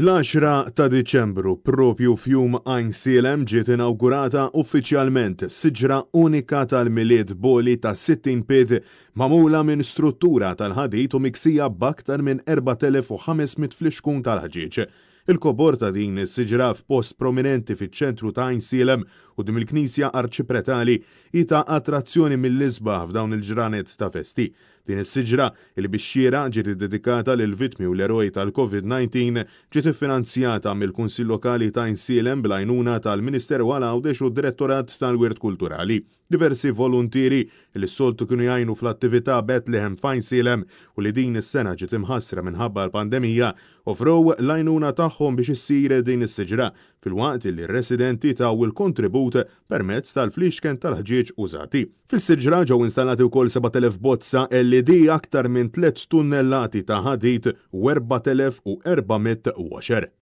Fl-10 ta' Diċembru, propju fjum Ain Silem ġiet inaugurata uffiċjalment siġra unika tal-miliet boli ta' 60 pid mamula minn struttura tal-ħadit u miksija baktar minn 4500 fliskun tal-ħġieġ. Il-kobor ta' din is-siġra f'post prominenti fiċ-ċentru ta' Ain Silem u dim il-Knisja Arċipretali ita attrazzjoni mill lisbaħ f'dawn il-ġranet ta' festi. Din is-siġra il-bixxiera ġiet iddedikata lil vitmi u l-eroj tal-COVID-19 ġiet iffinanzjata mill-Kunsill Lokali ta' Insielem bl-għajnuna tal-Ministeru għal Għawdex u direttorat tal-Wirt Kulturali. Diversi volontieri li s-soltu kienu jgħinu fl-attività Bethlehem Fine Silem u li din is-sena ġiet imħassra minħabba l-pandemija offrow l-għajnuna tagħhom biex issir din is-siġra fil-waqt li r-residenti taw il-kontribut permezz tal-flixken tal-ħġieġ użati. Fis-siġra ġew installati wkoll 7000 bozza l- li di aktar minn 3 tunnellati ta' ħadid u 4410.